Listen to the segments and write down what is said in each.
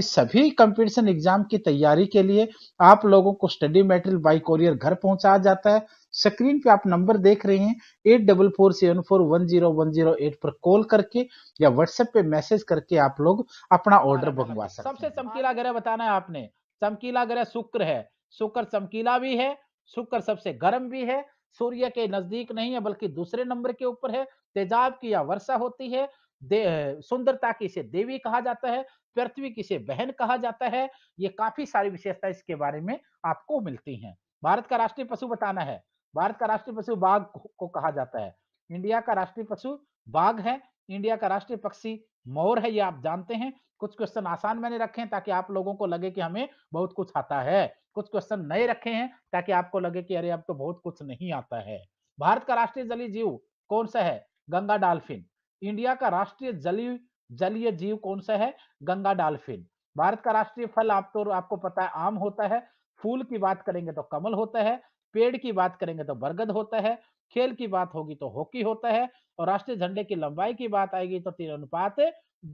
इस सभी competition exam की तैयारी के लिए आप लोगों को स्टडी मेटेरियल बाई कोरियर घर पहुंचा जाता है स्क्रीन पे आप नंबर देख रहे हैं eight double four seven four one zero one zero eight पर कॉल करके या व्हाट्सएप पे मैसेज करके आप लोग अपना ऑर्डर अच्छा, मंगवा अच्छा, सकते सबसे चमकीला ग्रह बताना है आपने चमकीला ग्रह शुक्र है शुक्र चमकीला भी है शुक्र सबसे गर्म भी है सूर्य के नजदीक नहीं है बल्कि दूसरे नंबर के ऊपर है तेजाब की या वर्षा होती है सुंदरता की इसे देवी कहा जाता है पृथ्वी की इसे बहन कहा जाता है ये काफी सारी विशेषता इसके बारे में आपको मिलती हैं भारत का राष्ट्रीय पशु बताना है भारत का राष्ट्रीय पशु बाघ को कहा जाता है इंडिया का राष्ट्रीय पशु बाघ है इंडिया का राष्ट्रीय पक्षी मोर है ये आप जानते हैं कुछ क्वेश्चन आसान मैंने रखे हैं ताकि आप लोगों को लगे कि हमें बहुत कुछ आता है कुछ क्वेश्चन नए रखे हैं ताकि आपको लगे कि अरे अब तो बहुत कुछ नहीं आता है भारत का राष्ट्रीय जलीय जीव कौन सा है गंगा डाल्फिन इंडिया का राष्ट्रीय जलीय जलीय जीव कौन सा है गंगा डाल्फिन भारत का राष्ट्रीय फल आप तो आपको पता है आम होता है फूल की बात करेंगे तो कमल होता है पेड़ की बात करेंगे तो बरगद होता है खेल की बात होगी तो हॉकी होता है और राष्ट्रीय झंडे की लंबाई की बात आएगी तो तीन अनुपात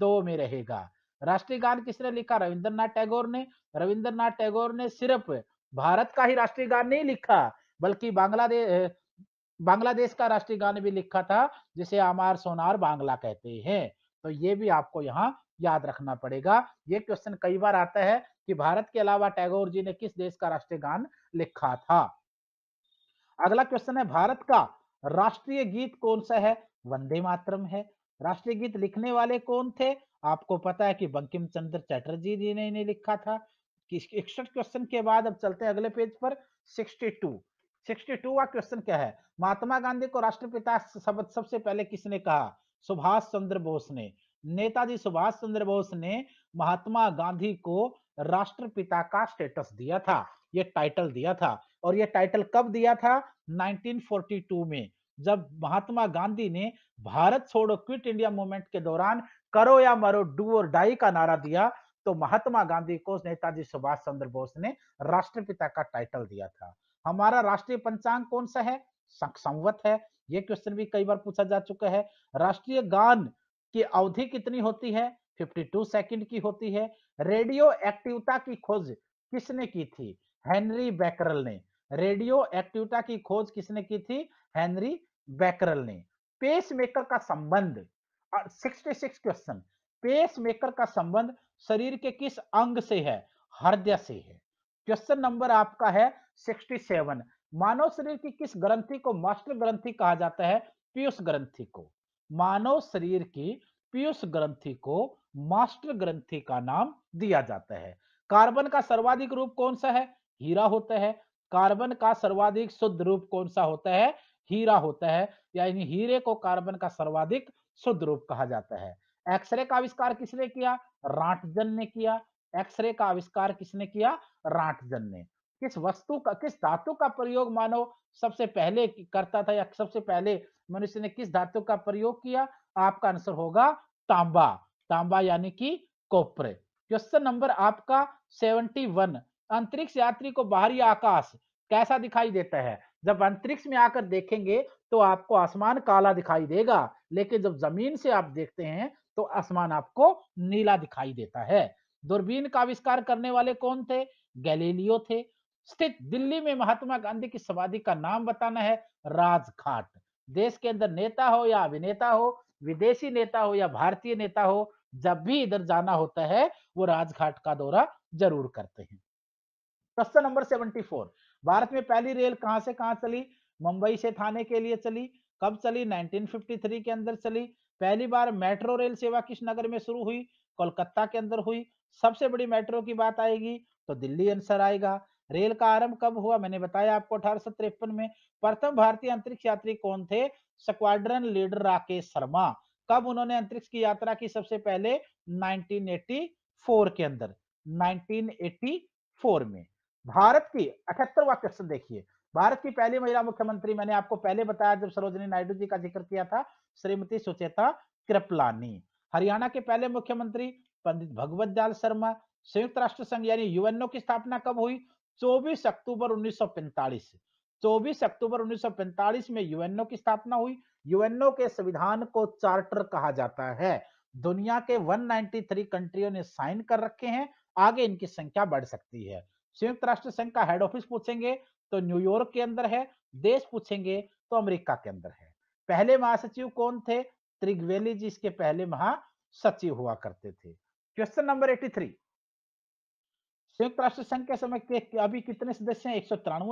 दो में रहेगा राष्ट्रीय गान किसने लिखा रविंद्रनाथ टैगोर ने रविंद्रनाथ टैगोर ने सिर्फ भारत का ही राष्ट्रीय गान नहीं लिखा बल्कि बांग्लादेश बांग्लादेश का राष्ट्रीय गान भी लिखा था जिसे आमार सोनार बांग्ला कहते हैं तो ये भी आपको यहाँ याद रखना पड़ेगा ये क्वेश्चन कई बार आता है कि भारत के अलावा टैगोर जी ने किस देश का राष्ट्रीय गान लिखा था अगला क्वेश्चन है भारत का राष्ट्रीय गीत कौन सा है वंदे मातरम है राष्ट्रीय गीत लिखने वाले कौन थे आपको पता है कि बंकिम चंद्र चैटर्जी जी ने इन्हें लिखा था इकसठ क्वेश्चन के बाद अब चलते हैं अगले पेज पर टू 62वां क्वेश्चन क्या है महात्मा गांधी को राष्ट्रपिता शब्द सबसे पहले किसने कहा सुभाष चंद्र बोस ने नेताजी सुभाष चंद्र बोस ने महात्मा गांधी को राष्ट्रपिता का स्टेटस दिया था ये टाइटल दिया था और ये टाइटल कब दिया था 1942 में जब महात्मा गांधी ने भारत छोड़ो क्विट इंडिया मूवमेंट के दौरान करो या मरो डू और डाई का नारा दिया तो महात्मा गांधी को नेताजी सुभाष चंद्र बोस ने राष्ट्रपिता का टाइटल दिया था हमारा राष्ट्रीय पंचांग कौन सा है संवत है ये क्वेश्चन भी कई बार पूछा जा चुका है राष्ट्रीय गान की अवधि कितनी होती है 52 सेकंड की होती है रेडियो एक्टिवता की खोज किसने की थी हेनरी बैकरल ने रेडियो एक्टिवता की खोज किसने की थी हेनरी बैकरल ने पेस मेकर का संबंध sixty six question pacemaker का संबंध शरीर के किस अंग से है हृदय से है क्वेश्चन नंबर आपका है 67 मानव शरीर की किस ग्रंथि को मास्टर ग्रंथि कहा जाता है पीयूष ग्रंथि को मानव शरीर की पीयूष ग्रंथि को मास्टर ग्रंथि का नाम दिया जाता है कार्बन का सर्वाधिक रूप कौन सा है हीरा होता है कार्बन का सर्वाधिक शुद्ध रूप कौन सा होता है हीरा होता है यानी हीरे को कार्बन का सर्वाधिक शुद्ध रूप कहा जाता है एक्सरे का आविष्कार किसने किया राटजन ने किया एक्सरे का आविष्कार किसने किया राटजन ने किस वस्तु का किस धातु का प्रयोग मानव सबसे पहले करता था या सबसे पहले मनुष्य ने किस धातु का प्रयोग किया आपका आंसर होगा तांबा तांबा यानी कि कोपरे क्वेश्चन नंबर आपका सेवेंटी वन अंतरिक्ष यात्री को बाहरी आकाश कैसा दिखाई देता है जब अंतरिक्ष में आकर देखेंगे तो आपको आसमान काला दिखाई देगा लेकिन जब जमीन से आप देखते हैं तो आसमान आपको नीला दिखाई देता है दूरबीन का आविष्कार करने वाले कौन थे गैलीलियो थे स्थित दिल्ली में महात्मा गांधी की समाधि का नाम बताना है राजघाट देश के अंदर नेता हो या अभिनेता हो विदेशी नेता हो या भारतीय नेता हो जब भी इधर जाना होता है वो राजघाट का दौरा जरूर करते हैं प्रश्न नंबर 74 भारत में पहली रेल कहां से कहां चली मुंबई से थाने के लिए चली कब चली 1953 के अंदर चली पहली बार मेट्रो रेल सेवा किस नगर में शुरू हुई कोलकाता के अंदर हुई सबसे बड़ी मेट्रो की बात आएगी तो दिल्ली आंसर आएगा रेल का आरंभ कब हुआ मैंने बताया आपको अठारह में प्रथम भारतीय अंतरिक्ष यात्री कौन थे स्क्वाड्रन लीडर राकेश शर्मा कब उन्होंने अंतरिक्ष की यात्रा की सबसे पहले 1984 के अंदर 1984 में भारत की अठहत्तरवा क्वेश्चन देखिए भारत की पहली महिला मुख्यमंत्री मैंने आपको पहले बताया जब सरोजनी नायडू जी का जिक्र किया था श्रीमती सुचेता कृपलानी हरियाणा के पहले मुख्यमंत्री पंडित भगवत दयाल शर्मा संयुक्त राष्ट्र संघ यानी यूएनओ की स्थापना कब हुई 24 अक्टूबर 1945 24 अक्टूबर 1945 में यूएनओ की स्थापना हुई यूएनओ के संविधान को चार्टर कहा जाता है दुनिया के 193 कंट्रियों ने साइन कर रखे हैं आगे इनकी संख्या बढ़ सकती है संयुक्त राष्ट्र संघ का हेड ऑफिस पूछेंगे तो न्यूयॉर्क के अंदर है देश पूछेंगे तो अमेरिका के अंदर है पहले महासचिव कौन थे त्रिग्वेली जी इसके पहले महासचिव हुआ करते थे क्वेश्चन नंबर 83 संयुक्त राष्ट्र संघ के समय के अभी कितने सदस्य हैं एक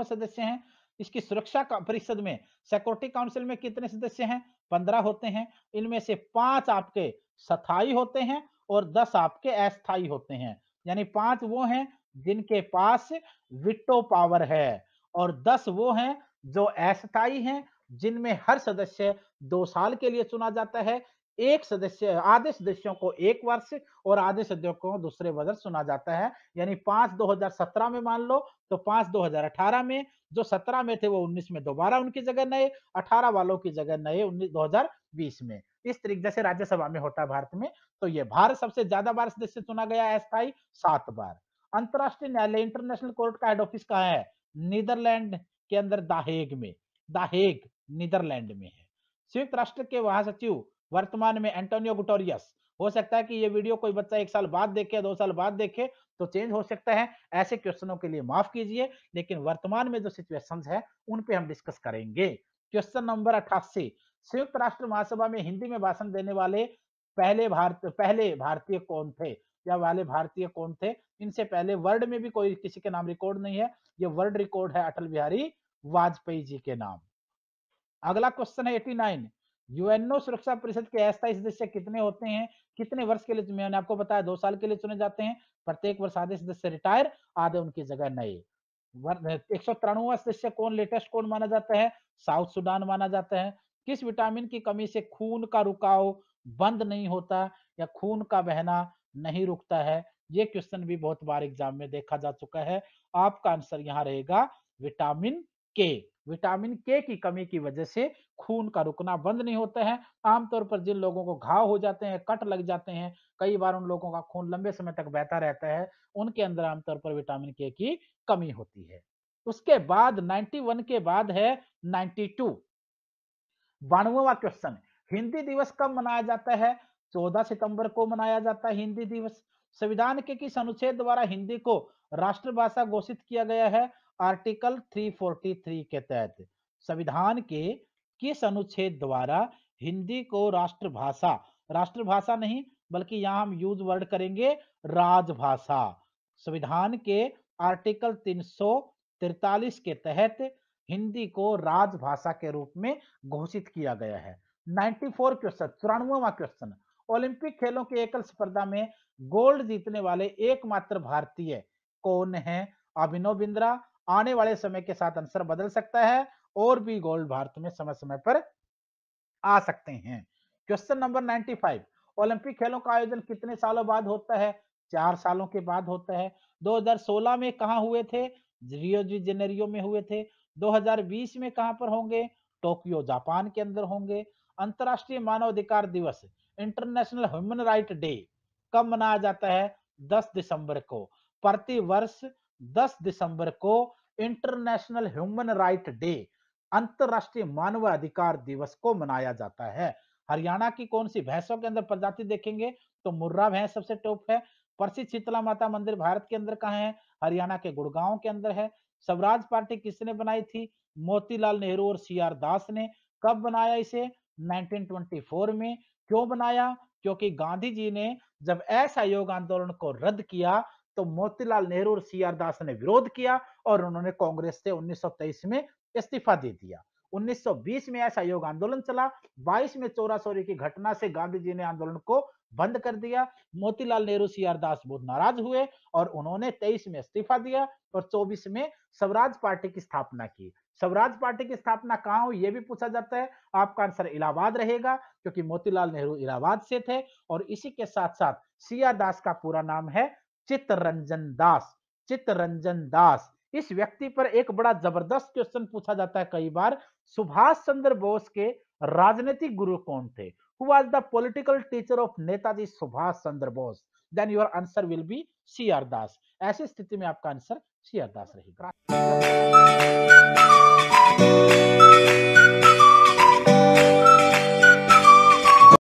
सदस्य हैं इसकी सुरक्षा परिषद में सिक्योरिटी काउंसिल में कितने सदस्य हैं पंद्रह होते हैं इनमें से पांच आपके स्थायी होते हैं और दस आपके अस्थायी होते हैं यानी पांच वो हैं जिनके पास विटो पावर है और दस वो हैं जो अस्थायी हैं जिनमें हर सदस्य दो साल के लिए चुना जाता है एक सदस्य आधे सदस्यों को एक वर्ष और आधे सदस्यों को दूसरे वर्ष सुना जाता है यानी पांच 2017 में मान लो तो पांच 2018 में जो 17 में थे वो 19 में दोबारा उनकी जगह नए 18 वालों की जगह नए उन्नीस बीस में इस तरीके से राज्यसभा में होता है भारत में तो ये भारत सबसे ज्यादा बार सदस्य चुना गया है स्थायी सात बार अंतरराष्ट्रीय न्यायालय इंटरनेशनल कोर्ट का हेड ऑफिस कहा है नीदरलैंड के अंदर दाहेग में दाहेग नीदरलैंड में है संयुक्त राष्ट्र के महासचिव वर्तमान में एंटोनियो गुटोरियस हो सकता है कि ये वीडियो कोई बच्चा एक साल बाद देखे दो साल बाद देखे तो चेंज हो सकता है ऐसे क्वेश्चनों के लिए माफ कीजिए लेकिन वर्तमान में जो सिचुएशन है उन पे हम डिस्कस करेंगे क्वेश्चन नंबर अट्ठासी संयुक्त राष्ट्र महासभा में हिंदी में भाषण देने वाले पहले भारत पहले भारतीय कौन थे या वाले भारतीय कौन थे इनसे पहले वर्ल्ड में भी कोई किसी के नाम रिकॉर्ड नहीं है ये वर्ल्ड रिकॉर्ड है अटल बिहारी वाजपेयी जी के नाम अगला क्वेश्चन है नाइन यूएनओ सुरक्षा परिषद के अस्थायी सदस्य कितने होते हैं कितने वर्ष के लिए मैंने आपको बताया दो साल के लिए चुने जाते हैं प्रत्येक वर्ष आधे सदस्य रिटायर आधे उनकी जगह नए एक सौ सदस्य कौन लेटेस्ट कौन माना जाता है साउथ सुडान माना जाता है किस विटामिन की कमी से खून का रुकाव बंद नहीं होता या खून का बहना नहीं रुकता है ये क्वेश्चन भी बहुत बार एग्जाम में देखा जा चुका है आपका आंसर यहाँ रहेगा विटामिन के विटामिन के की कमी की वजह से खून का रुकना बंद नहीं होता है आमतौर पर जिन लोगों को घाव हो जाते हैं कट लग जाते हैं कई बार उन लोगों का खून लंबे समय तक बहता रहता है उनके अंदर आमतौर पर विटामिन के की कमी होती है उसके बाद 91 के बाद है 92 टू बानवेवा क्वेश्चन हिंदी दिवस कब मनाया जाता है 14 सितंबर को मनाया जाता है हिंदी दिवस संविधान के किस अनुच्छेद द्वारा हिंदी को राष्ट्रभाषा घोषित किया गया है आर्टिकल 343 के तहत संविधान के किस अनुच्छेद द्वारा हिंदी को राष्ट्रभाषा राष्ट्रभाषा नहीं बल्कि यहाँ हम यूज वर्ड करेंगे राजभाषा संविधान के आर्टिकल तीन के तहत हिंदी को राजभाषा के रूप में घोषित किया गया है 94 क्वेश्चन चौरानवा क्वेश्चन ओलंपिक खेलों के एकल स्पर्धा में गोल्ड जीतने वाले एकमात्र भारतीय कौन है अभिनव बिंद्रा आने वाले समय के साथ आंसर बदल सकता है और भी गोल्ड भारत में समय समय पर आ सकते हैं क्वेश्चन नंबर 95 ओलंपिक खेलों का आयोजन कितने सालों बाद होता है चार सालों के बाद होता है 2016 में कहा हुए थे रियो जी जेनेरियो में हुए थे 2020 में कहां पर होंगे टोक्यो जापान के अंदर होंगे अंतरराष्ट्रीय मानवाधिकार दिवस इंटरनेशनल ह्यूमन राइट डे कब मनाया जाता है 10 दिसंबर को प्रति वर्ष दस दिसंबर को इंटरनेशनल ह्यूमन राइट डे अंतरराष्ट्रीय मानव अधिकार दिवस को मनाया जाता है हरियाणा की कौन सी भैंसों के अंदर प्रजाति देखेंगे तो मुर्रा भैंस सबसे टॉप है प्रसिद्ध शीतला माता मंदिर भारत के अंदर कहा है हरियाणा के गुड़गांव के अंदर है स्वराज पार्टी किसने बनाई थी मोतीलाल नेहरू और सी आर दास ने कब बनाया इसे 1924 में क्यों बनाया क्योंकि गांधी जी ने जब असहयोग आंदोलन को रद्द किया तो मोतीलाल नेहरू और सी आर दास ने विरोध किया और उन्होंने कांग्रेस से 1923 में इस्तीफा दे दिया 1920 में ऐसा योग आंदोलन चला 22 में चोरी की घटना से गांधी जी ने आंदोलन को बंद कर दिया मोतीलाल नेहरू सी आर दास बहुत नाराज हुए और उन्होंने 23 में इस्तीफा दिया और 24 में स्वराज पार्टी की स्थापना की स्वराज पार्टी की स्थापना कहाँ हुई ये भी पूछा जाता है आपका आंसर इलाहाबाद रहेगा क्योंकि मोतीलाल नेहरू इलाहाबाद से थे और इसी के साथ साथ सिया दास का पूरा नाम है चित्तरंजन दास चित्तरंजन दास इस व्यक्ति पर एक बड़ा जबरदस्त क्वेश्चन पूछा जाता है कई बार सुभाष चंद्र बोस के राजनीतिक गुरु कौन थे who was the political teacher of Netaji Subhash Chandra Bose then your answer will be C R Das ऐसी स्थिति में आपका आंसर सी आर दास रहेगा